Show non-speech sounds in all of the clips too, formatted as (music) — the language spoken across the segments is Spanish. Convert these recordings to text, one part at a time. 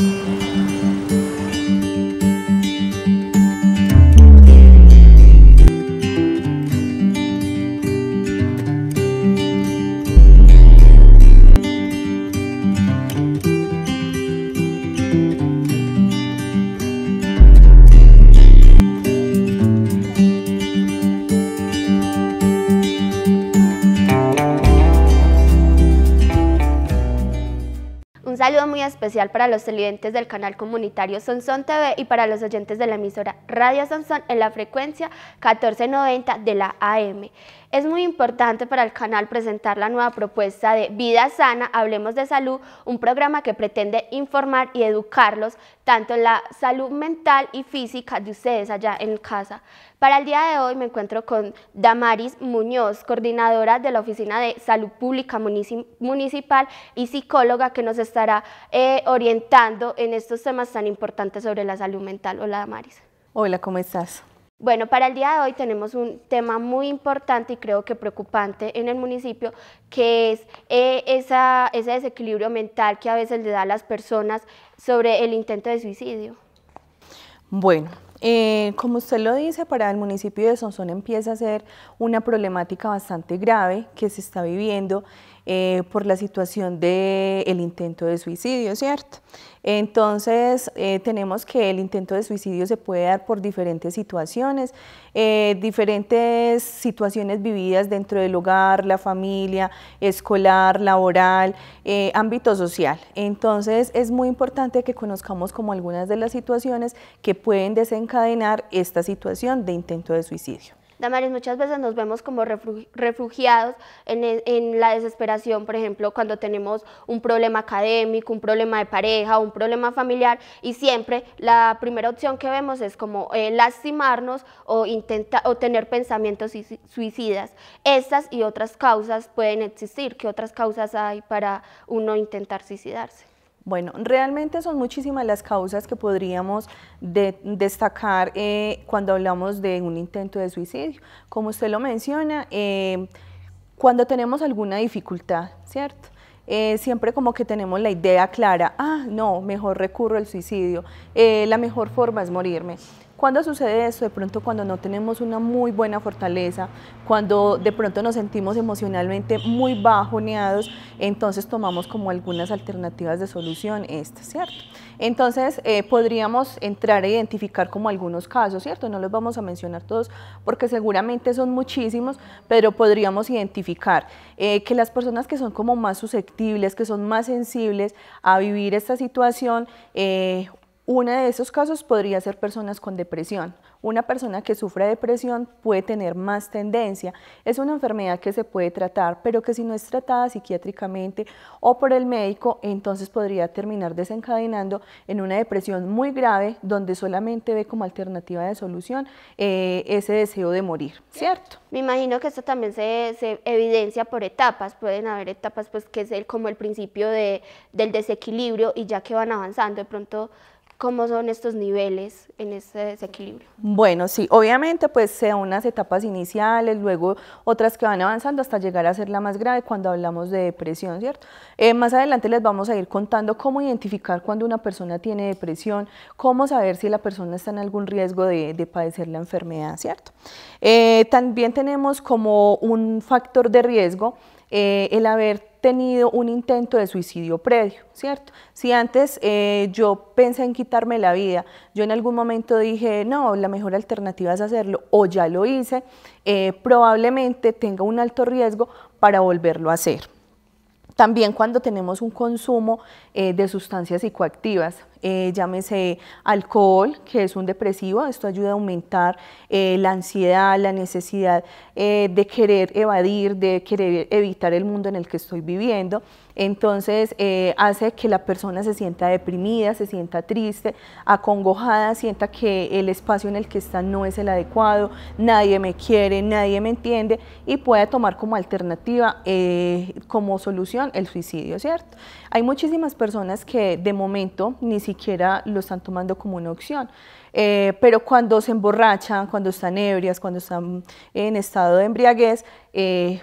Mm-hmm. especial para los televidentes del canal comunitario Sonson TV y para los oyentes de la emisora Radio Sonson en la frecuencia 1490 de la AM. Es muy importante para el canal presentar la nueva propuesta de Vida Sana, Hablemos de Salud, un programa que pretende informar y educarlos tanto en la salud mental y física de ustedes allá en casa. Para el día de hoy me encuentro con Damaris Muñoz, coordinadora de la Oficina de Salud Pública Municipal y psicóloga que nos estará eh, orientando en estos temas tan importantes sobre la salud mental. Hola Damaris. Hola, ¿cómo estás? Bueno, para el día de hoy tenemos un tema muy importante y creo que preocupante en el municipio, que es eh, ese desequilibrio mental que a veces le da a las personas sobre el intento de suicidio. Bueno, eh, como usted lo dice, para el municipio de Sonsón empieza a ser una problemática bastante grave que se está viviendo eh, por la situación del el intento de suicidio, ¿cierto? Entonces, eh, tenemos que el intento de suicidio se puede dar por diferentes situaciones, eh, diferentes situaciones vividas dentro del hogar, la familia, escolar, laboral, ámbito social. Entonces, es muy importante que conozcamos como algunas de las situaciones que pueden desencadenar esta situación de intento de suicidio. Damaris, muchas veces nos vemos como refugiados e-, en, la desesperación, por ejemplo, cuando tenemos un problema académico, un problema de pareja, un problema familiar y siempre la primera opción que vemos es como eh, lastimarnos o, intenta, o tener pensamientos suicidas. Estas y otras causas pueden existir. ¿Qué otras causas hay para uno intentar suicidarse? Bueno, realmente son muchísimas las causas que podríamos destacar eh, cuando hablamos de un intento de suicidio. Como usted lo menciona, em, cuando tenemos alguna dificultad, ¿cierto? Eh, siempre como que tenemos la idea clara, ah, no, mejor recurro al suicidio, eh, la mejor forma es morirme. ¿Cuándo sucede esto? De pronto cuando no tenemos una muy buena fortaleza, cuando de pronto nos sentimos emocionalmente muy bajoneados, entonces tomamos como algunas alternativas de solución esta, ¿cierto? Entonces eh, podríamos entrar a identificar como algunos casos, ¿cierto? No los vamos a mencionar todos porque seguramente son muchísimos, pero podríamos identificar eh, que las personas que son como más susceptibles, que son más sensibles a vivir esta situación, eh, una de esos casos podría ser personas con depresión. Una persona que sufre depresión puede tener más tendencia. Es una enfermedad que se puede tratar, pero que si no es tratada psiquiátricamente o por el médico, entonces podría terminar desencadenando en una depresión muy grave donde solamente ve como alternativa de solución eh, ese deseo de morir, ¿cierto? Me imagino que esto también se, evidencia por etapas. Pueden haber etapas pues, que es como el principio de, del desequilibrio y ya que van avanzando, de pronto cómo son estos niveles en este desequilibrio. Bueno, sí, obviamente pues sea unas etapas iniciales, luego otras que van avanzando hasta llegar a ser la más grave cuando hablamos de depresión, ¿cierto? Eh, más adelante les vamos a ir contando cómo identificar cuando una persona tiene depresión, cómo saber si la persona está en algún riesgo de, padecer la enfermedad, ¿cierto? Eh, también tenemos como un factor de riesgo eh, el haber tenido un intento de suicidio previo, ¿cierto? Si antes eh, yo pensé en quitarme la vida, yo en algún momento dije, no, la mejor alternativa es hacerlo, o ya lo hice, eh, probablemente tenga un alto riesgo para volverlo a hacer. También cuando tenemos un consumo eh, de sustancias psicoactivas, eh, llámese alcohol, que es un depresivo, esto ayuda a aumentar eh, la ansiedad, la necesidad eh, de querer evadir, de querer evitar el mundo en el que estoy viviendo. Entonces hace que la persona se sienta deprimida, se sienta triste, acongojada, sienta que el espacio en el que está no es el adecuado, nadie me quiere, nadie me entiende y puede tomar como alternativa, como solución el suicidio, ¿cierto? Hay muchísimas personas que de momento ni siquiera lo están tomando como una opción. Eh, pero cuando se emborrachan, cuando están ebrias, cuando están en estado de embriaguez, eh,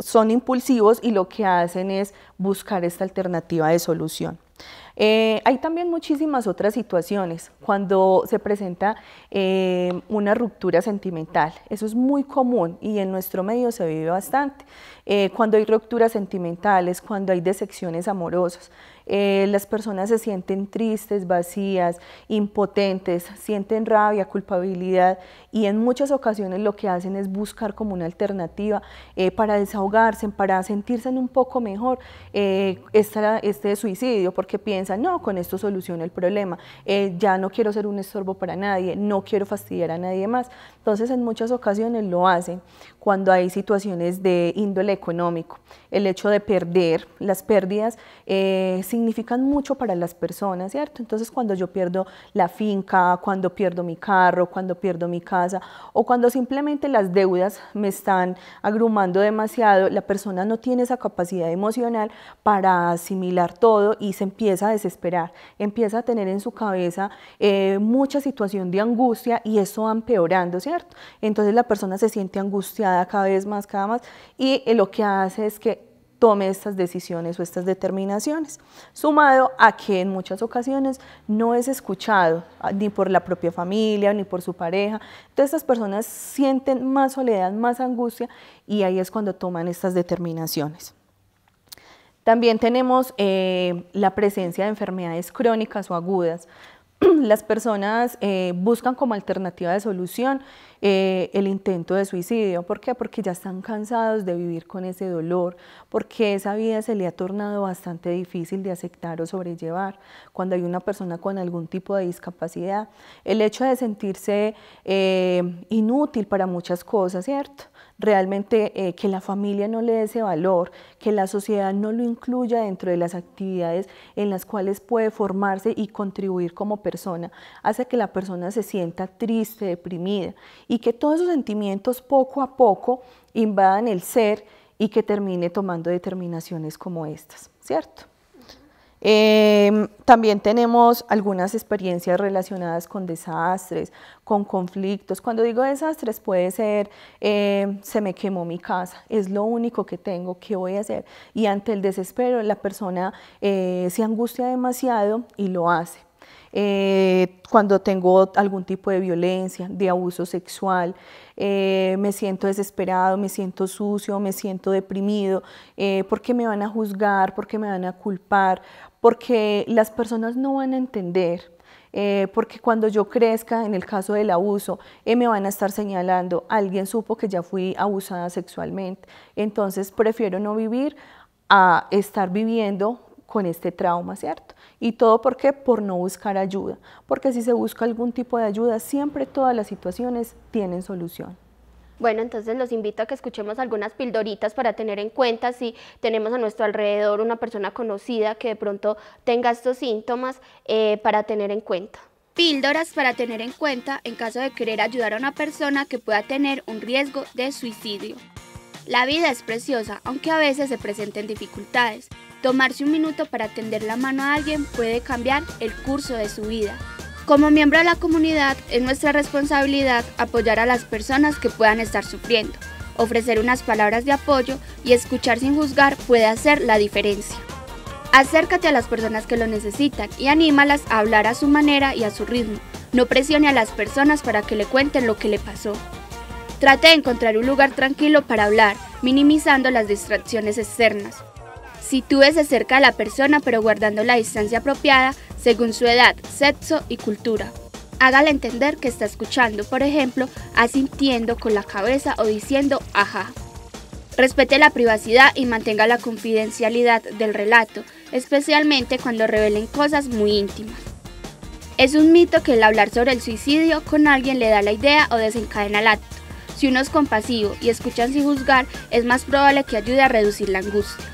son impulsivos y lo que hacen es buscar esta alternativa de solución. Eh, hay también muchísimas otras situaciones cuando se presenta una ruptura sentimental. Eso es muy común y en nuestro medio se vive bastante. cuando hay rupturas sentimentales, cuando hay decepciones amorosas. Eh, las personas se sienten tristes, vacías, impotentes, sienten rabia, culpabilidad y en muchas ocasiones lo que hacen es buscar como una alternativa eh, para desahogarse, para sentirse un poco mejor eh, este suicidio, porque piensan, no, con esto soluciono el problema, ya no quiero ser un estorbo para nadie, no quiero fastidiar a nadie más. Entonces en muchas ocasiones lo hacen cuando hay situaciones de índole económico. El hecho de perder, las pérdidas eh, significan mucho para las personas, ¿cierto? Entonces cuando yo pierdo la finca, cuando pierdo mi carro, cuando pierdo mi casa o cuando simplemente las deudas me están agrumando demasiado, la persona no tiene esa capacidad emocional para asimilar todo y se empieza a desesperar, empieza a tener en su cabeza eh, mucha situación de angustia y eso va empeorando, ¿cierto? Entonces la persona se siente angustiada cada, vez más, cada más, y lo que hace es que tome estas decisiones o estas determinaciones, sumado a que en muchas ocasiones no es escuchado ah, ni por la propia familia ni por su pareja. Entonces estas personas sienten más soledad, más angustia y ahí es cuando toman estas determinaciones. También tenemos eh, la presencia de enfermedades crónicas o agudas. (clears throat) Las personas eh, buscan como alternativa de solución eh, el intento de suicidio. ¿Por qué? Porque ya están cansados de vivir con ese dolor, porque esa vida se le ha tornado bastante difícil de aceptar o sobrellevar. Cuando hay una persona con algún tipo de discapacidad, el hecho de sentirse eh, inútil para muchas cosas, ¿cierto? realmente eh, que la familia no le dé ese valor, que la sociedad no lo incluya dentro de las actividades en las cuales puede formarse y contribuir como persona, hace que la persona se sienta triste, deprimida y que todos esos sentimientos poco a poco invadan el ser y que termine tomando determinaciones como estas, ¿cierto? Em, también tenemos algunas experiencias relacionadas con desastres, con conflictos. Cuando digo desastres puede ser, em, se me quemó mi casa, es lo único que tengo, ¿qué voy a hacer? Y ante el desespero la persona eh, se angustia demasiado y lo hace. Eh, cuando tengo algún tipo de violencia, de abuso sexual, eh, me siento desesperado, me siento sucio, me siento deprimido, ¿por porque me van a juzgar, porque me van a culpar, porque las personas no van a entender eh, porque cuando yo crezca, en el caso del abuso, eh, me van a estar señalando, alguien supo que ya fui abusada sexualmente, entonces prefiero no vivir a estar viviendo con este trauma, ¿cierto? ¿Y todo por Por no buscar ayuda, porque si se busca algún tipo de ayuda, siempre todas las situaciones tienen solución. Bueno, entonces los invito a que escuchemos algunas pildoritas para tener en cuenta si tenemos a nuestro alrededor una persona conocida que de pronto tenga estos síntomas eh, para tener en cuenta. Píldoras para tener en cuenta en caso de querer ayudar a una persona que pueda tener un riesgo de suicidio. La vida es preciosa, aunque a veces se presenten dificultades. Tomarse un minuto para tender la mano a alguien puede cambiar el curso de su vida. Como miembro de la comunidad, es nuestra responsabilidad apoyar a las personas que puedan estar sufriendo. Ofrecer unas palabras de apoyo y escuchar sin juzgar puede hacer la diferencia. Acércate a las personas que lo necesitan y anímalas a hablar a su manera y a su ritmo. No presione a las personas para que le cuenten lo que le pasó. Trate de encontrar un lugar tranquilo para hablar, minimizando las distracciones externas. Si tú ves cerca a la persona pero guardando la distancia apropiada según su edad, sexo y cultura. Hágale entender que está escuchando, por ejemplo, asintiendo con la cabeza o diciendo ajá. Respete la privacidad y mantenga la confidencialidad del relato, especialmente cuando revelen cosas muy íntimas. Es un mito que el hablar sobre el suicidio con alguien le da la idea o desencadena el acto. Si uno es compasivo y escucha sin juzgar, es más probable que ayude a reducir la angustia.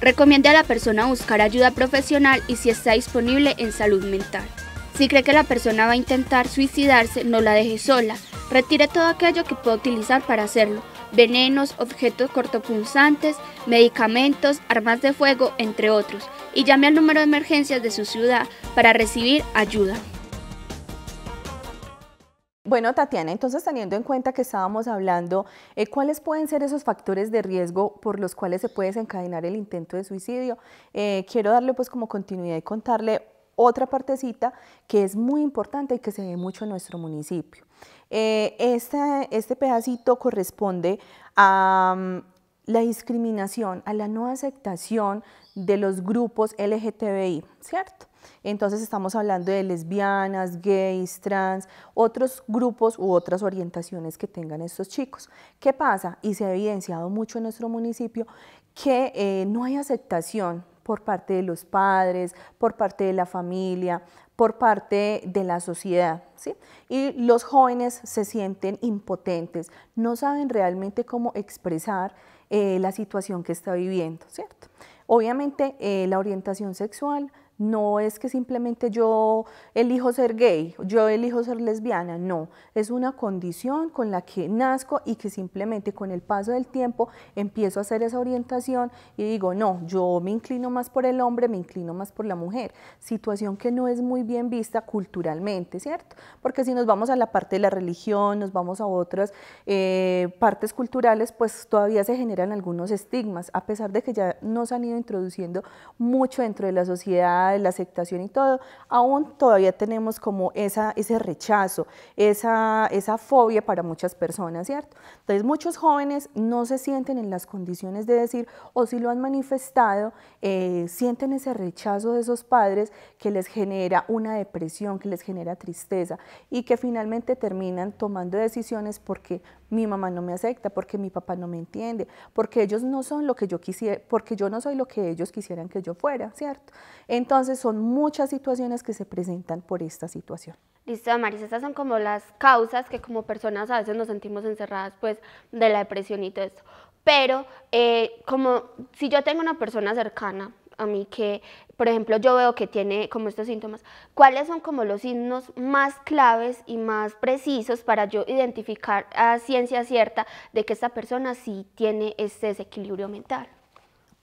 Recomiende a la persona buscar ayuda profesional y si está disponible en salud mental. Si cree que la persona va a intentar suicidarse, no la deje sola. Retire todo aquello que pueda utilizar para hacerlo. Venenos, objetos cortopunzantes, medicamentos, armas de fuego, entre otros. Y llame al número de emergencias de su ciudad para recibir ayuda. Bueno, Tatiana, entonces teniendo en cuenta que estábamos hablando, eh, ¿cuáles pueden ser esos factores de riesgo por los cuales se puede desencadenar el intento de suicidio? Eh, quiero darle pues como continuidad y contarle otra partecita que es muy importante y que se ve mucho en nuestro municipio. Eh, este, este, pedacito corresponde a mm, la discriminación, a la no aceptación de los grupos LGTBI, ¿cierto? Entonces estamos hablando de lesbianas, gays, trans, otros grupos u otras orientaciones que tengan estos chicos. ¿Qué pasa? Y se ha evidenciado mucho en nuestro municipio que eh, no hay aceptación por parte de los padres, por parte de la familia, por parte de la sociedad. ¿sí? Y los jóvenes se sienten impotentes, no saben realmente cómo expresar eh, la situación que está viviendo, ¿cierto? Obviamente eh, la orientación sexual no es que simplemente yo elijo ser gay, yo elijo ser lesbiana, no. Es una condición con la que nazco y que simplemente con el paso del tiempo empiezo a hacer esa orientación y digo, no, yo me inclino más por el hombre, me inclino más por la mujer. Situación que no es muy bien vista culturalmente, ¿cierto? Porque si nos vamos a la parte de la religión, nos vamos a otras eh, partes culturales, pues todavía se generan algunos estigmas, a pesar de que ya nos han ido introduciendo mucho dentro de la sociedad de la aceptación y todo, aún todavía tenemos como esa, ese rechazo, esa, esa fobia para muchas personas, ¿cierto? Entonces muchos jóvenes no se sienten en las condiciones de decir, o si lo han manifestado, eh, sienten ese rechazo de esos padres que les genera una depresión, que les genera tristeza y que finalmente terminan tomando decisiones porque mi mamá no me acepta, porque mi papá no me entiende, porque ellos no son lo que yo quisiera, porque yo no soy lo que ellos quisieran que yo fuera, ¿cierto? Entonces son muchas situaciones que se presentan por esta situación. Listo, Maris, estas son como las causas que como personas a veces nos sentimos encerradas pues de la depresión y todo eso, Pero eh, como si yo tengo una persona cercana a mí que, por ejemplo, yo veo que tiene como estos síntomas, ¿cuáles son como los signos más claves y más precisos para yo identificar a ciencia cierta de que esta persona sí tiene este desequilibrio mental?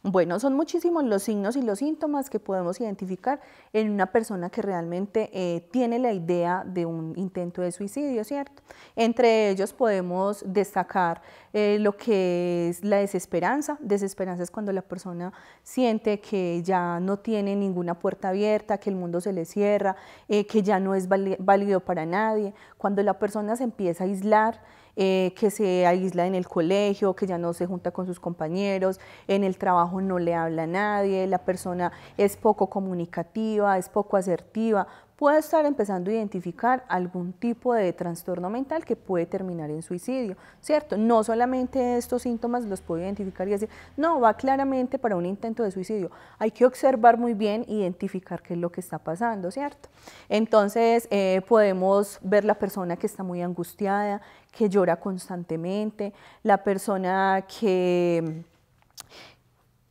Bueno, son muchísimos los signos y los síntomas que podemos identificar en una persona que realmente eh, tiene la idea de un intento de suicidio, ¿cierto? Entre ellos podemos destacar eh, lo que es la desesperanza. Desesperanza es cuando la persona siente que ya no tiene ninguna puerta abierta, que el mundo se le cierra, eh, que ya no es válido para nadie. Cuando la persona se empieza a aislar, eh, que se aísla en el colegio, que ya no se junta con sus compañeros, en el trabajo no le habla nadie, la persona es poco comunicativa, es poco asertiva, puede estar empezando a identificar algún tipo de trastorno mental que puede terminar en suicidio, ¿cierto? No solamente estos síntomas los puedo identificar y decir, no, va claramente para un intento de suicidio. Hay que observar muy bien, identificar qué es lo que está pasando, ¿cierto? Entonces, eh, podemos ver la persona que está muy angustiada, que llora constantemente, la persona que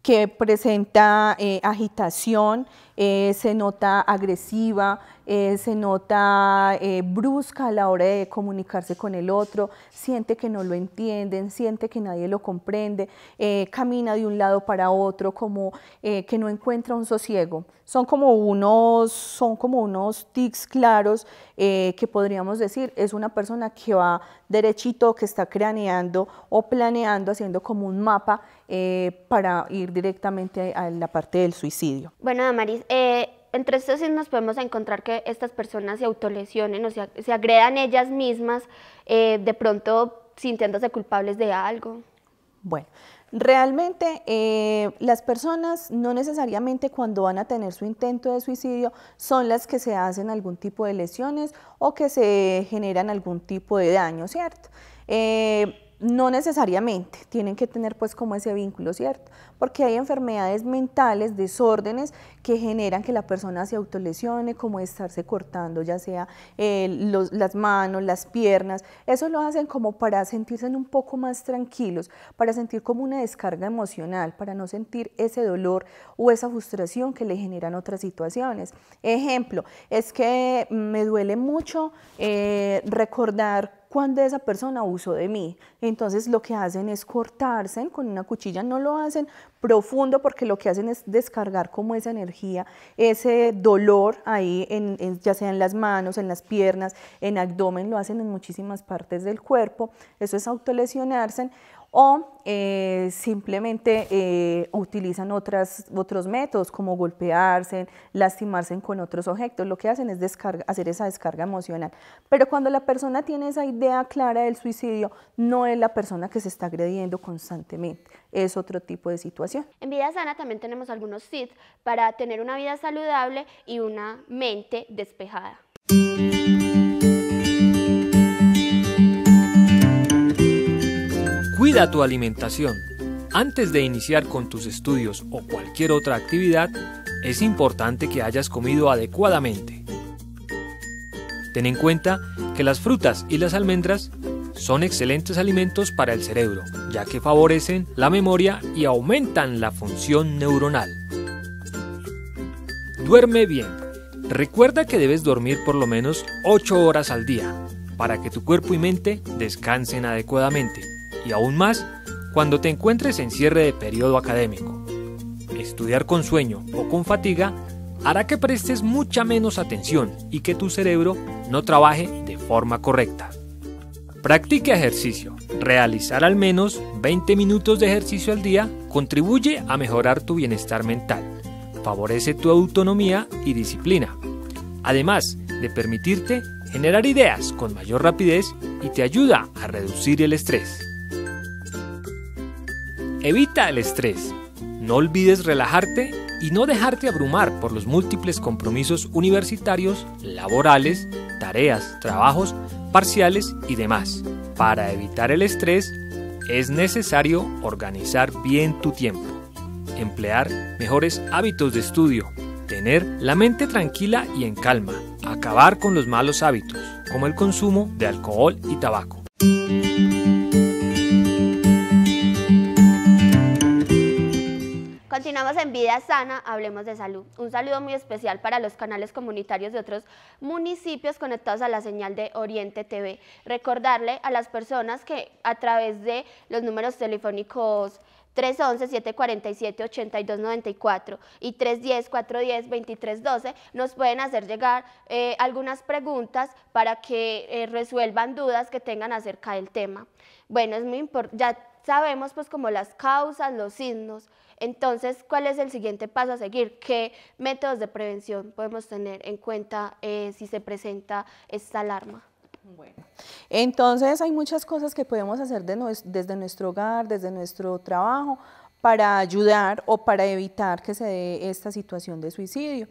que presenta eh, agitación, eh, se nota agresiva, eh, se nota eh, brusca a la hora de comunicarse con el otro, siente que no lo entienden, siente que nadie lo comprende, eh, camina de un lado para otro, como que no encuentra un sosiego. Son como unos, son como unos tics claros que podríamos decir, es una persona que va derechito, que está craneando o planeando, haciendo como un mapa para ir directamente a, la parte del suicidio. Bueno, Damaris, entre estos nos podemos encontrar que estas personas se autolesionen o se agredan ellas mismas, eh, de pronto sintiéndose culpables de algo. Bueno, Realmente eh, las personas no necesariamente cuando van a tener su intento de suicidio son las que se hacen algún tipo de lesiones o que se generan algún tipo de daño, ¿cierto? Eh, no necesariamente, tienen que tener pues como ese vínculo, ¿cierto? Porque hay enfermedades mentales, desórdenes que generan que la persona se autolesione, como estarse cortando ya sea eh, las manos, las piernas, eso lo hacen como para sentirse un poco más tranquilos, para sentir como una descarga emocional, para no sentir ese dolor o esa frustración que le generan otras situaciones. Ejemplo, es que me duele mucho eh, recordar cuando esa persona abusó de mí. Entonces lo que hacen es cortarse con una cuchilla, no lo hacen profundo porque lo que hacen es descargar como esa energía, ese dolor ahí, en, ya sea en las manos, en las piernas, en abdomen, lo hacen en muchísimas partes del cuerpo. Eso es autolesionarse o eh, simplemente eh, utilizan otros métodos como golpearse, lastimarse con otros objetos. Lo que hacen es hacer esa descarga emocional. Pero cuando la persona tiene esa idea clara del suicidio, no es la persona que se está agrediendo constantemente, es otro tipo de situación. En Vida Sana también tenemos algunos tips para tener una vida saludable y una mente despejada. Cuida tu alimentación. Antes de iniciar con tus estudios o cualquier otra actividad, es importante que hayas comido adecuadamente. Ten en cuenta que las frutas y las almendras son excelentes alimentos para el cerebro, ya que favorecen la memoria y aumentan la función neuronal. Duerme bien. Recuerda que debes dormir por lo menos 8 horas al día, para que tu cuerpo y mente descansen adecuadamente y aún más cuando te encuentres en cierre de periodo académico. Estudiar con sueño o con fatiga hará que prestes mucha menos atención y que tu cerebro no trabaje de forma correcta. Practique ejercicio. Realizar al menos 20 minutos de ejercicio al día contribuye a mejorar tu bienestar mental, favorece tu autonomía y disciplina, además de permitirte generar ideas con mayor rapidez y te ayuda a reducir el estrés. Evita el estrés. No olvides relajarte y no dejarte abrumar por los múltiples compromisos universitarios, laborales, tareas, trabajos, parciales y demás. Para evitar el estrés, es necesario organizar bien tu tiempo, emplear mejores hábitos de estudio, tener la mente tranquila y en calma, acabar con los malos hábitos, como el consumo de alcohol y tabaco. Continuamos en Vida Sana, hablemos de salud. Un saludo muy especial para los canales comunitarios de otros municipios conectados a la señal de Oriente TV. Recordarle a las personas que a través de los números telefónicos 311-747-8294 y 310-410-2312 nos pueden hacer llegar eh, algunas preguntas para que eh, resuelvan dudas que tengan acerca del tema. Bueno, es muy importante, sabemos pues como las causas, los signos. Entonces, ¿cuál es el siguiente paso a seguir? ¿Qué métodos de prevención podemos tener en cuenta eh, si se presenta esta alarma? Bueno, entonces hay muchas cosas que podemos hacer desde nuestro hogar, desde nuestro trabajo, para ayudar o para evitar que se dé esta situación de suicidio.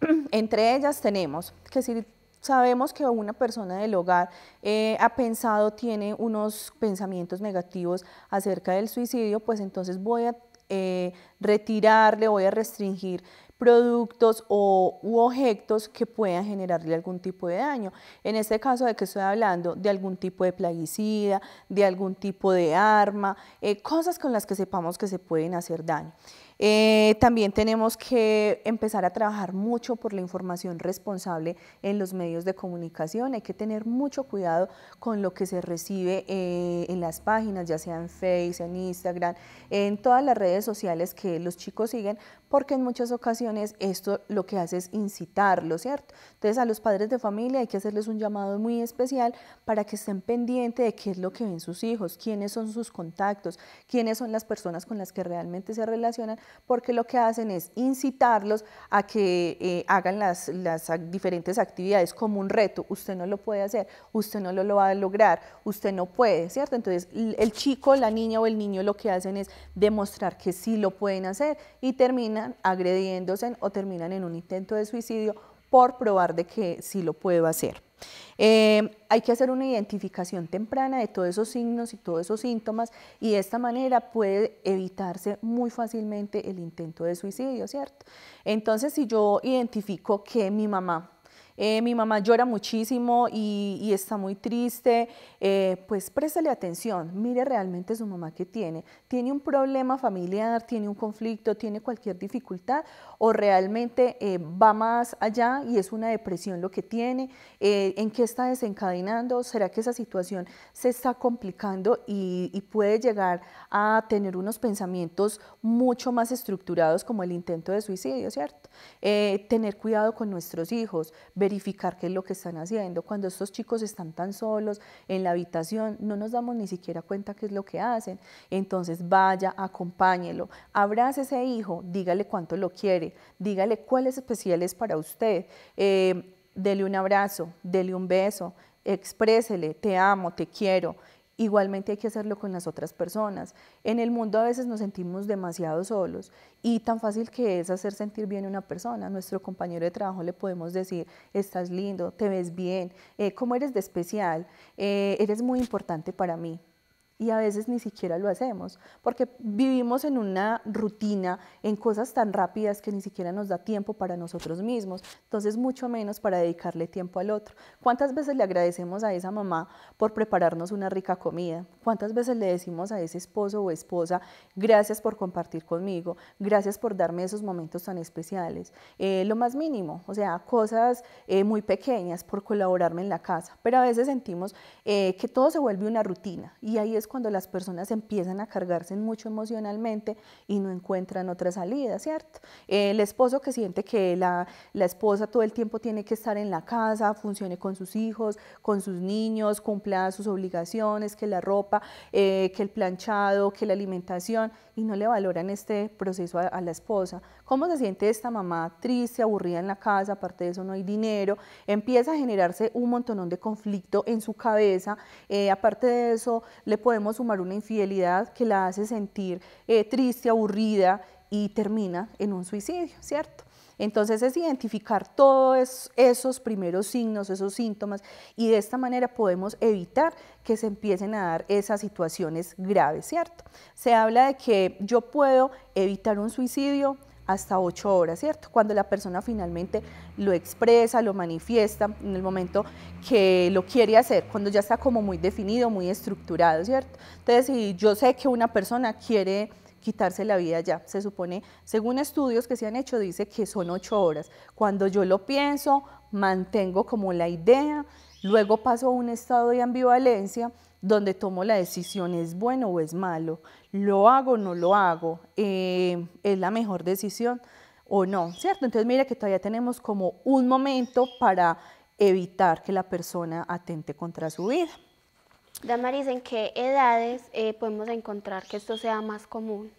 (clears throat) Entre ellas tenemos que si Sabemos que una persona del hogar eh, ha pensado, tiene unos pensamientos negativos acerca del suicidio, pues entonces voy a eh, retirarle, voy a restringir productos o, u objetos que puedan generarle algún tipo de daño. En este caso, ¿de que estoy hablando? De algún tipo de plaguicida, de algún tipo de arma, eh, cosas con las que sepamos que se pueden hacer daño. Eh, también tenemos que empezar a trabajar mucho por la información responsable en los medios de comunicación. Hay que tener mucho cuidado con lo que se recibe eh, en las páginas, ya sea en Facebook, en Instagram, en todas las redes sociales que los chicos siguen, porque en muchas ocasiones esto lo que hace es incitarlo, ¿cierto? Entonces a los padres de familia hay que hacerles un llamado muy especial para que estén pendientes de qué es lo que ven sus hijos, quiénes son sus contactos, quiénes son las personas con las que realmente se relacionan porque lo que hacen es incitarlos a que eh, hagan las, diferentes actividades como un reto. Usted no lo puede hacer, usted no lo va a lograr, usted no puede, ¿cierto? Entonces el chico, la niña o el niño lo que hacen es demostrar que sí lo pueden hacer y terminan agrediéndose o terminan en un intento de suicidio por probar de que sí lo puedo hacer. Eh, hay que hacer una identificación temprana de todos esos signos y todos esos síntomas y de esta manera puede evitarse muy fácilmente el intento de suicidio, ¿cierto? Entonces, si yo identifico que mi mamá eh, mi mamá llora muchísimo y, está muy triste, eh, pues préstale atención, mire realmente su mamá que tiene. ¿Tiene un problema familiar, tiene un conflicto, tiene cualquier dificultad o realmente eh, va más allá y es una depresión lo que tiene? ¿En qué está desencadenando? ¿Será que esa situación se está complicando y, y puede llegar a tener unos pensamientos mucho más estructurados como el intento de suicidio, ¿cierto? tener cuidado con nuestros hijos, verificar qué es lo que están haciendo. Cuando estos chicos están tan solos en la habitación, no nos damos ni siquiera cuenta qué es lo que hacen. Entonces vaya, acompáñelo, abrace a ese hijo, dígale cuánto lo quiere, dígale cuáles es especial es para usted, eh, dele un abrazo, dele un beso, exprésele, te amo, te quiero. Igualmente hay que hacerlo con las otras personas. En el mundo a veces nos sentimos demasiado solos y tan fácil que es hacer sentir bien a una persona. nuestro compañero de trabajo le podemos decir, estás lindo, te ves bien, eh, cómo eres de especial, eh, eres muy importante para mí y a veces ni siquiera lo hacemos, porque vivimos en una rutina, en cosas tan rápidas que ni siquiera nos da tiempo para nosotros mismos, entonces mucho menos para dedicarle tiempo al otro. ¿Cuántas veces le agradecemos a esa mamá por prepararnos una rica comida? ¿Cuántas veces le decimos a ese esposo o esposa, gracias por compartir conmigo, gracias por darme esos momentos tan especiales? Eh, lo más mínimo, o sea, cosas eh, muy pequeñas por colaborarme en la casa, pero a veces sentimos eh, que todo se vuelve una rutina y ahí es cuando las personas empiezan a cargarse mucho emocionalmente y no encuentran otra salida, ¿cierto? El esposo que siente que la, la esposa todo el tiempo tiene que estar en la casa, funcione con sus hijos, con sus niños, cumpla sus obligaciones, que la ropa, eh, que el planchado, que la alimentación, y no le valoran este proceso a, la esposa. ¿Cómo se siente esta mamá triste, aburrida en la casa? Aparte de eso no hay dinero. Empieza a generarse un montonón de conflicto en su cabeza. Eh, aparte de eso, le puede sumar una infidelidad que la hace sentir eh, triste, aburrida y termina en un suicidio, ¿cierto? Entonces es identificar todos esos primeros signos, esos síntomas, y de esta manera podemos evitar que se empiecen a dar esas situaciones graves, ¿cierto? Se habla de que yo puedo evitar un suicidio hasta ocho horas, ¿cierto? Cuando la persona finalmente lo expresa, lo manifiesta en el momento que lo quiere hacer, cuando ya está como muy definido, muy estructurado, ¿cierto? Entonces, si yo sé que una persona quiere quitarse la vida ya. Se supone, según estudios que se han hecho, dice que son ocho horas. Cuando yo lo pienso, mantengo como la idea, luego paso a un estado de ambivalencia donde tomo la decisión, ¿es bueno o es malo? ¿Lo hago o no lo hago? Eh, ¿Es la mejor decisión o no? ¿Cierto? Entonces mira que todavía tenemos como un momento para evitar que la persona atente contra su vida. Damaris, ¿en qué edades eh, podemos encontrar que esto sea más común?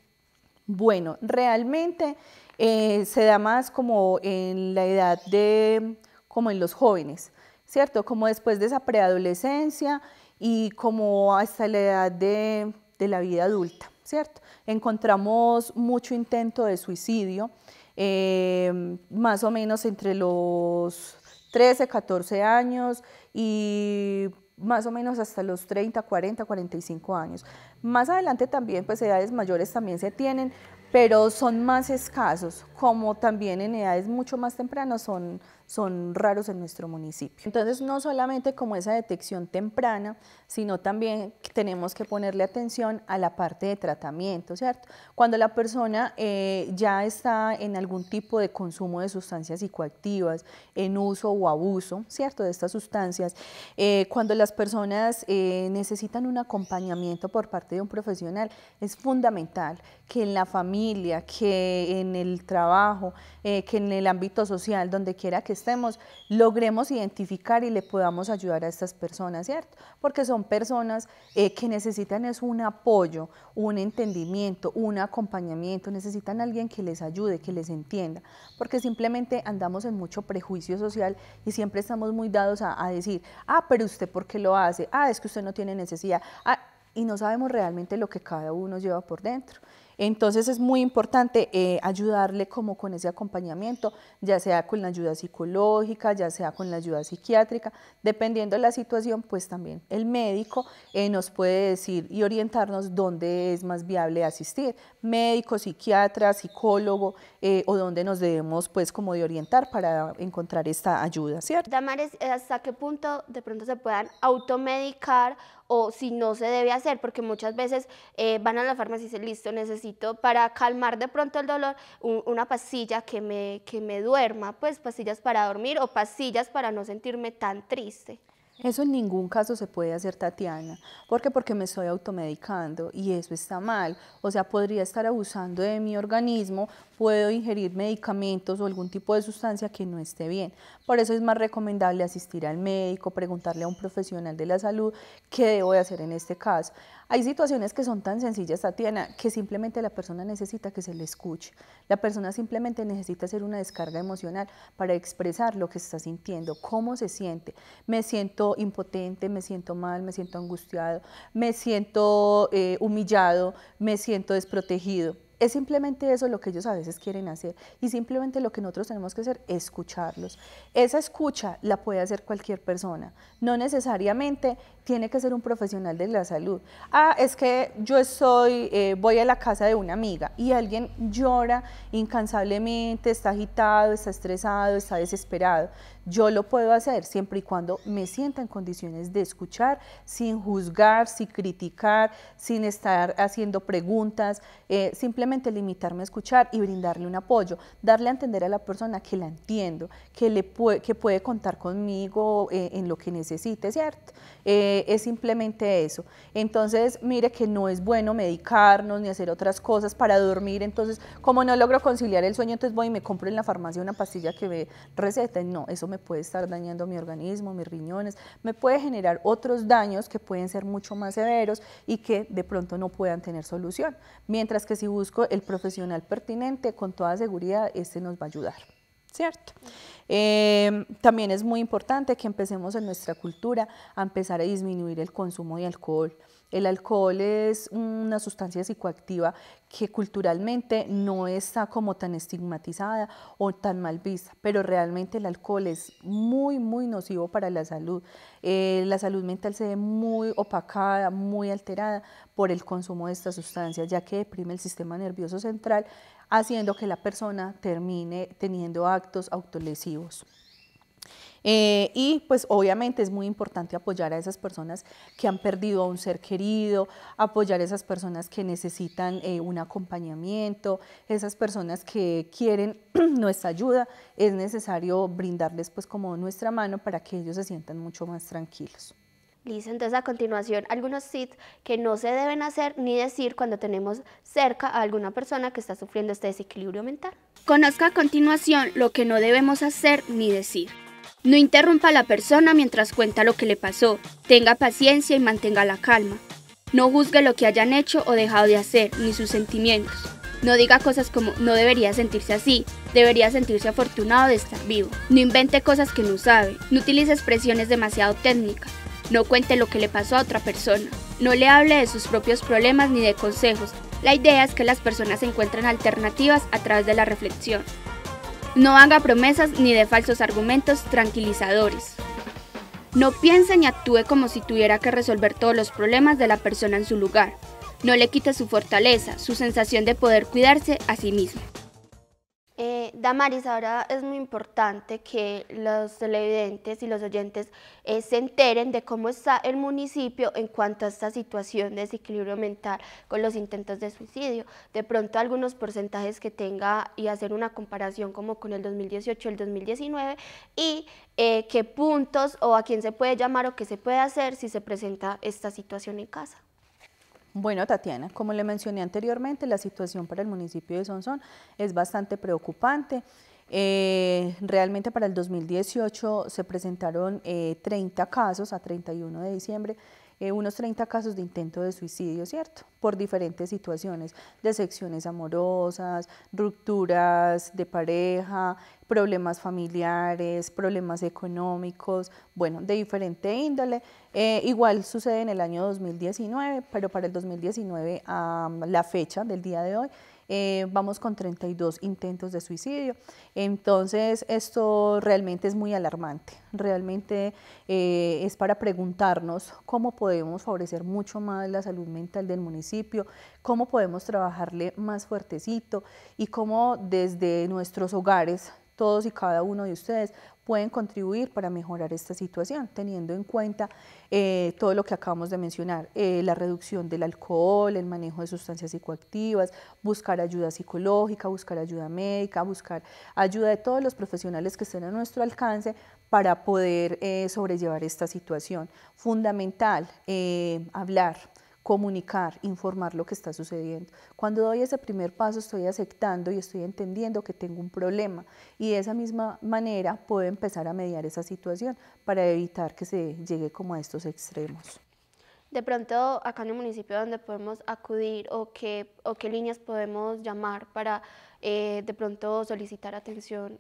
Bueno, realmente eh, se da más como en la edad de, como en los jóvenes, ¿cierto? Como después de esa preadolescencia, y como hasta la edad de, la vida adulta, ¿cierto? Encontramos mucho intento de suicidio, eh, más o menos entre los 13, 14 años y más o menos hasta los 30, 40, 45 años. Más adelante también, pues edades mayores también se tienen, pero son más escasos, como también en edades mucho más tempranas son son raros en nuestro municipio. Entonces, no solamente como esa detección temprana, sino también tenemos que ponerle atención a la parte de tratamiento, ¿cierto? Cuando la persona eh, ya está en algún tipo de consumo de sustancias psicoactivas, en uso o abuso, ¿cierto?, de estas sustancias, eh, cuando las personas eh, necesitan un acompañamiento por parte de un profesional, es fundamental que en la familia, que en el trabajo, eh, que en el ámbito social, donde quiera que estemos, logremos identificar y le podamos ayudar a estas personas, ¿cierto? Porque son personas eh, que necesitan es un apoyo, un entendimiento, un acompañamiento, necesitan alguien que les ayude, que les entienda, porque simplemente andamos en mucho prejuicio social y siempre estamos muy dados a, decir, ah, pero usted por qué lo hace, ah, es que usted no tiene necesidad, ah, y no sabemos realmente lo que cada uno lleva por dentro. Entonces es muy importante eh, ayudarle como con ese acompañamiento, ya sea con la ayuda psicológica, ya sea con la ayuda psiquiátrica, dependiendo de la situación, pues también el médico eh, nos puede decir y orientarnos dónde es más viable asistir, médico, psiquiatra, psicólogo, eh, o dónde nos debemos pues como de orientar para encontrar esta ayuda, ¿cierto? Damares, ¿hasta qué punto de pronto se puedan automedicar o si no se debe hacer, porque muchas veces eh, van a la farmacia y dicen, listo, necesito para calmar de pronto el dolor una pastilla que me, que me duerma, pues pastillas para dormir o pastillas para no sentirme tan triste. Eso en ningún caso se puede hacer, Tatiana. ¿Por qué? Porque me estoy automedicando y eso está mal. O sea, podría estar abusando de mi organismo, puedo ingerir medicamentos o algún tipo de sustancia que no esté bien. Por eso es más recomendable asistir al médico, preguntarle a un profesional de la salud qué debo de hacer en este caso. Hay situaciones que son tan sencillas, Tatiana, que simplemente la persona necesita que se le escuche. La persona simplemente necesita hacer una descarga emocional para expresar lo que está sintiendo, cómo se siente. Me siento impotente, me siento mal, me siento angustiado, me siento eh, humillado, me siento desprotegido. Es simplemente eso lo que ellos a veces quieren hacer y simplemente lo que nosotros tenemos que hacer es escucharlos. Esa escucha la puede hacer cualquier persona, no necesariamente tiene que ser un profesional de la salud. Ah, es que yo eh, voy a la casa de una amiga y alguien llora incansablemente, está agitado, está estresado, está desesperado. Yo lo puedo hacer siempre y cuando me sienta en condiciones de escuchar, sin juzgar, sin criticar, sin estar haciendo preguntas, eh, simplemente limitarme a escuchar y brindarle un apoyo, darle a entender a la persona que la entiendo, que, le puede, contar conmigo eh, en lo que necesite, ¿cierto? es simplemente eso. Entonces, mire que no es bueno medicarnos ni hacer otras cosas para dormir. Entonces, como no logro conciliar el sueño, entonces voy y me compro en la farmacia una pastilla que ve receta No, eso me puede estar dañando mi organismo, mis riñones, me puede generar otros daños que pueden ser mucho más severos y que de pronto no puedan tener solución. Mientras que si busco el profesional pertinente, con toda seguridad, este nos va a ayudar. ¿cierto? Eh, también es muy importante que empecemos en nuestra cultura a empezar a disminuir el consumo de alcohol. El alcohol es una sustancia psicoactiva que culturalmente no está como tan estigmatizada o tan mal vista, pero realmente el alcohol es muy, muy nocivo para la salud. Eh, la salud mental se ve muy opacada, muy alterada por el consumo de esta sustancia, ya que deprime el sistema nervioso central, haciendo que la persona termine teniendo actos autolesivos. Eh, y pues obviamente es muy importante apoyar a esas personas que han perdido a un ser querido, apoyar a esas personas que necesitan eh, un acompañamiento, esas personas que quieren (clears throat) nuestra ayuda, es necesario brindarles pues como nuestra mano para que ellos se sientan mucho más tranquilos. Listo, entonces a continuación algunos tips que no se deben hacer ni decir cuando tenemos cerca a alguna persona que está sufriendo este desequilibrio mental. Conozca a continuación lo que no debemos hacer ni decir. No interrumpa a la persona mientras cuenta lo que le pasó. Tenga paciencia y mantenga la calma. No juzgue lo que hayan hecho o dejado de hacer, ni sus sentimientos. No diga cosas como no debería sentirse así, debería sentirse afortunado de estar vivo. No invente cosas que no sabe. No utilice expresiones demasiado técnicas. No cuente lo que le pasó a otra persona. No le hable de sus propios problemas ni de consejos. La idea es que las personas encuentren alternativas a través de la reflexión. No haga promesas ni de falsos argumentos tranquilizadores. No piense ni actúe como si tuviera que resolver todos los problemas de la persona en su lugar. No le quite su fortaleza, su sensación de poder cuidarse a sí misma. Eh, Damaris, ahora es muy importante que los televidentes y los oyentes eh, se enteren de cómo está el municipio en cuanto a esta situación de desequilibrio mental con los intentos de suicidio. De pronto algunos porcentajes que tenga y hacer una comparación como con el 2018, el 2019 y eh, qué puntos o a quién se puede llamar o qué se puede hacer si se presenta esta situación en casa. Bueno, Tatiana, como le mencioné anteriormente, la situación para el municipio de Sonsón es bastante preocupante. Eh, realmente para el 2018 se presentaron 30 eh, casos a 31 de diciembre eh, unos 30 casos de intento de suicidio, ¿cierto? Por diferentes situaciones, decepciones amorosas, rupturas de pareja, problemas familiares, problemas económicos, bueno, de diferente índole. Eh, igual sucede en el año 2019, pero para el 2019 a la fecha del día de hoy eh, vamos con 32 intentos de suicidio. Entonces, esto realmente es muy alarmante, realmente eh, es para preguntarnos cómo podemos favorecer mucho más la salud mental del municipio, cómo podemos trabajarle más fuertecito y cómo desde nuestros hogares todos y cada uno de ustedes pueden contribuir para mejorar esta situación, teniendo en cuenta eh, todo lo que acabamos de mencionar, eh, la reducción del alcohol, el manejo de sustancias psicoactivas, buscar ayuda psicológica, buscar ayuda médica, buscar ayuda de todos los profesionales que estén a nuestro alcance para poder eh, sobrellevar esta situación. Fundamental hablar, comunicar, informar lo que está sucediendo. Cuando doy ese primer paso estoy aceptando y estoy entendiendo que tengo un problema y de esa misma manera puedo empezar a mediar esa situación para evitar que se llegue como a estos extremos. De pronto acá en el municipio donde podemos acudir o qué, o qué líneas podemos llamar para eh, de pronto solicitar atención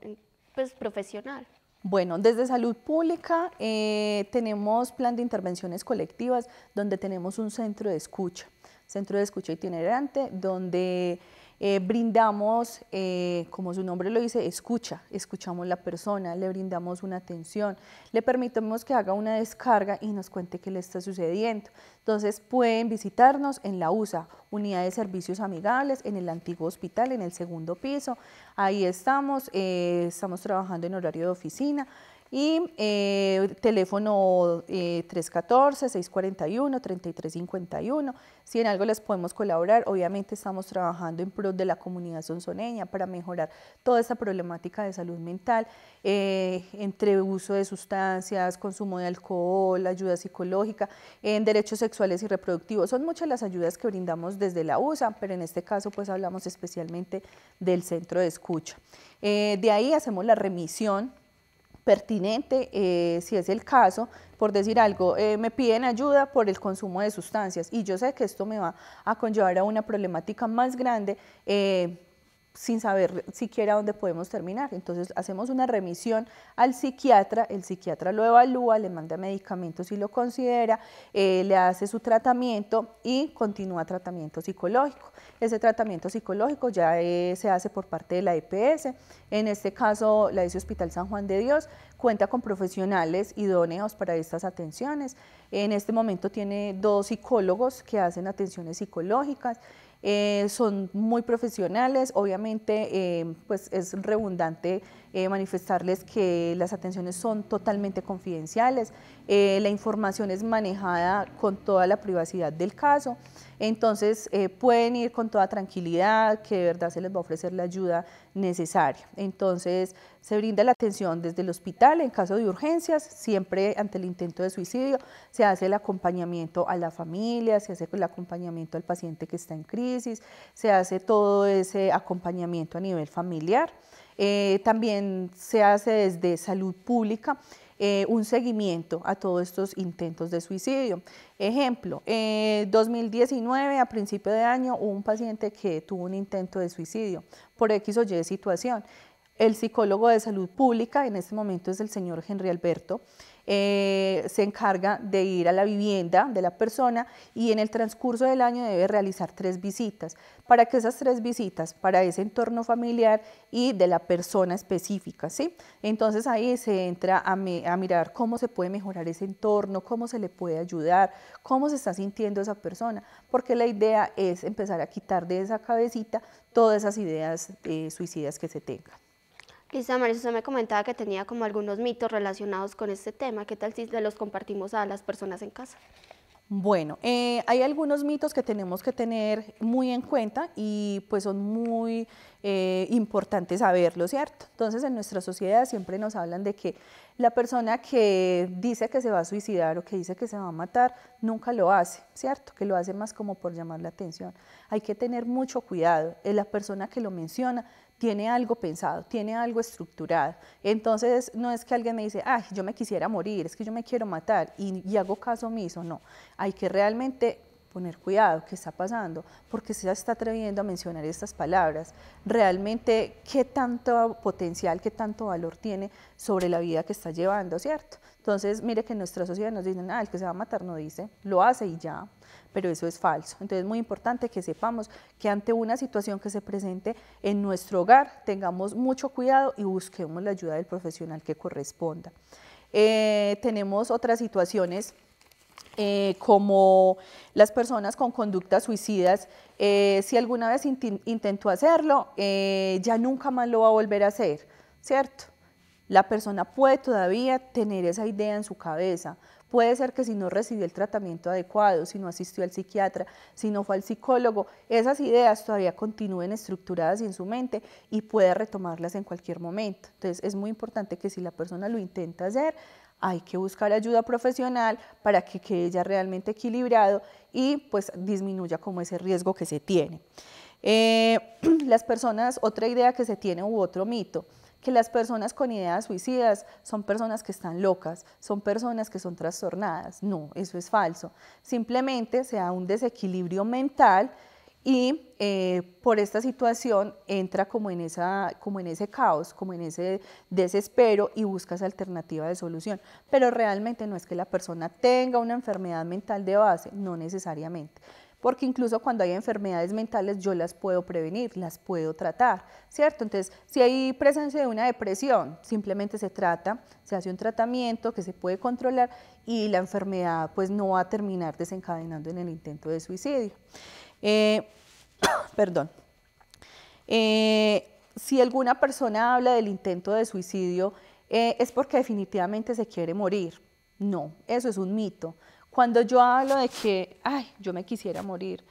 pues, profesional. Bueno, desde salud pública eh, tenemos plan de intervenciones colectivas donde tenemos un centro de escucha, centro de escucha itinerante donde eh, brindamos, eh, como su nombre lo dice, escucha, escuchamos la persona, le brindamos una atención, le permitimos que haga una descarga y nos cuente qué le está sucediendo. Entonces pueden visitarnos en la USA, Unidad de Servicios Amigables, en el antiguo hospital, en el segundo piso. Ahí estamos, eh, estamos trabajando en horario de oficina, y eh, teléfono 314-641-3351. Eh, si en algo les podemos colaborar, obviamente estamos trabajando en pro de la comunidad sonsoneña para mejorar toda esta problemática de salud mental, eh, entre uso de sustancias, consumo de alcohol, ayuda psicológica, en derechos sexuales y reproductivos. Son muchas las ayudas que brindamos desde la USA, pero en este caso pues hablamos especialmente del centro de escucha. de ahí hacemos la remisión pertinente, eh, si es el caso, por decir algo, eh, me piden ayuda por el consumo de sustancias y yo sé que esto me va a conllevar a una problemática más grande. Eh, sin saber siquiera dónde podemos terminar. Entonces hacemos una remisión al psiquiatra, el psiquiatra lo evalúa, le manda medicamentos y lo considera, eh, le hace su tratamiento y continúa tratamiento psicológico. Ese tratamiento psicológico ya eh, se hace por parte de la EPS, en este caso la ese Hospital San Juan de Dios cuenta con profesionales idóneos para estas atenciones. En este momento tiene dos psicólogos que hacen atenciones psicológicas. Eh, son muy profesionales, obviamente eh, pues es redundante eh, manifestarles que las atenciones son totalmente confidenciales, la información es manejada con toda la privacidad del caso, entonces pueden ir con toda tranquilidad que de verdad se les va a ofrecer la ayuda necesaria. Entonces se brinda la atención desde el hospital en caso de urgencias, siempre ante el intento de suicidio, se hace el acompañamiento a la familia, se hace el acompañamiento al paciente que está en crisis, se hace todo ese acompañamiento a nivel familiar. Eh, también se hace desde salud pública eh, un seguimiento a todos estos intentos de suicidio. Ejemplo, en eh, 2019, a principio de año, hubo un paciente que tuvo un intento de suicidio por X o Y situación. El psicólogo de salud pública, en este momento es el señor Henry Alberto, eh, se encarga de ir a la vivienda de la persona y en el transcurso del año debe realizar tres visitas para que esas tres visitas para ese entorno familiar y de la persona específica, ¿sí? Entonces ahí se entra a, mirar cómo se puede mejorar ese entorno, cómo se le puede ayudar, cómo se está sintiendo esa persona, porque la idea es empezar a quitar de esa cabecita todas esas ideas eh, suicidas que se tengan. Lisa usted me comentaba que tenía como algunos mitos relacionados con este tema. ¿Qué tal si los compartimos a las personas en casa? Bueno, eh, hay algunos mitos que tenemos que tener muy en cuenta y pues son muy eh, importantes saberlo, ¿cierto? Entonces en nuestra sociedad siempre nos hablan de que la persona que dice que se va a suicidar o que dice que se va a matar nunca lo hace, ¿cierto? Que lo hace más como por llamar la atención. Hay que tener mucho cuidado. Eh, la persona que lo menciona tiene algo pensado, tiene algo estructurado. Entonces, no es que alguien me dice, ay, yo me quisiera morir, es que yo me quiero matar y, y hago caso omiso, no. Hay que realmente poner cuidado, ¿qué está pasando? porque se está atreviendo a mencionar estas palabras? Realmente, ¿qué tanto potencial, qué tanto valor tiene sobre la vida que está llevando, ¿cierto? Entonces, mire que en nuestra sociedad nos dicen, ah, el que se va a matar no dice, lo hace y ya, pero eso es falso. Entonces, es muy importante que sepamos que ante una situación que se presente en nuestro hogar, tengamos mucho cuidado y busquemos la ayuda del profesional que corresponda. Eh, tenemos otras situaciones eh, como las personas con conductas suicidas, eh, si alguna vez intentó hacerlo, eh, ya nunca más lo va a volver a hacer, ¿cierto? La persona puede todavía tener esa idea en su cabeza. Puede ser que si no recibió el tratamiento adecuado, si no asistió al psiquiatra, si no fue al psicólogo, esas ideas todavía continúen estructuradas en su mente y puede retomarlas en cualquier momento. Entonces es muy importante que si la persona lo intenta hacer, hay que buscar ayuda profesional para que quede ya realmente equilibrado y pues disminuya como ese riesgo que se tiene. Eh, (clears throat) las personas, otra idea que se tiene u otro mito, que las personas con ideas suicidas son personas que están locas, son personas que son trastornadas. No, eso es falso. Simplemente se da un desequilibrio mental y eh, por esta situación entra como en, esa, ese caos, como en ese desespero y busca esa alternativa de solución. Pero realmente no es que la persona tenga una enfermedad mental de base, no necesariamente. Porque incluso cuando hay enfermedades mentales yo las puedo prevenir, las puedo tratar, ¿cierto? Entonces, si hay presencia de una depresión, simplemente se trata, se hace un tratamiento que se puede controlar y la enfermedad pues no va a terminar desencadenando en el intento de suicidio. Eh, (coughs) perdón. Eh, si alguna persona habla del intento de suicidio, eh, es porque definitivamente se quiere morir. No, eso es un mito. Cuando yo hablo de que, ay, yo me quisiera morir,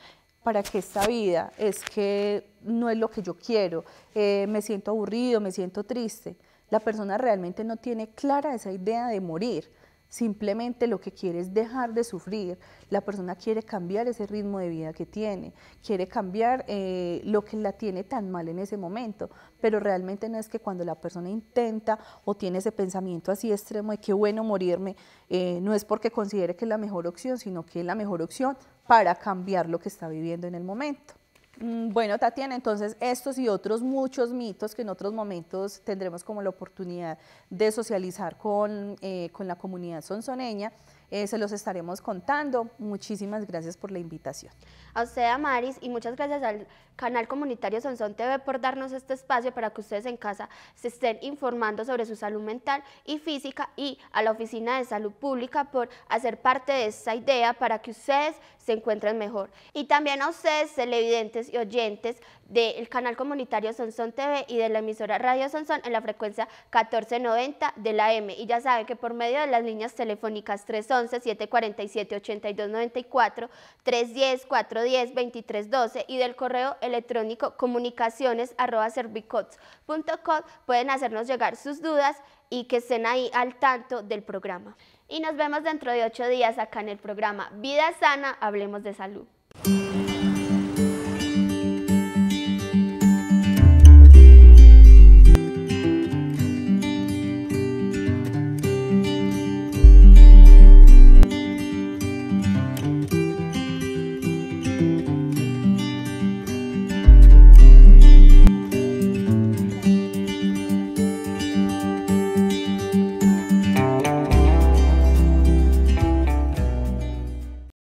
para que esta vida es que no es lo que yo quiero, me siento aburrido, me siento triste. La persona realmente no tiene clara esa idea de morir, Simplemente lo que quiere es dejar de sufrir. La persona quiere cambiar ese ritmo de vida que tiene, quiere cambiar eh, lo que la tiene tan mal en ese momento. Pero realmente no es que cuando la persona intenta o tiene ese pensamiento así extremo de qué bueno morirme, eh, no es porque considere que es la mejor opción, sino que es la mejor opción para cambiar lo que está viviendo en el momento. Mm, bueno, Tatiana, entonces estos y otros muchos mitos que en otros momentos tendremos como la oportunidad de socializar con, eh, la comunidad sonsoneña, eh, se los estaremos contando. Muchísimas gracias por la invitación. A usted, Amaris, y muchas gracias al canal comunitario Sonson TV por darnos este espacio para que ustedes en casa se estén informando sobre su salud mental y física y a la Oficina de Salud Pública por hacer parte de esta idea para que ustedes se encuentran mejor. Y también a ustedes, televidentes y oyentes del canal comunitario Sonson TV y de la emisora Radio Sonson en la frecuencia 1490 de la M. Y ya saben que por medio de las líneas telefónicas 311-747-8294, 310-410-2312 y del correo electrónico comunicaciones arroba pueden hacernos llegar sus dudas y que estén ahí al tanto del programa y nos vemos dentro de ocho días acá en el programa Vida Sana, Hablemos de Salud.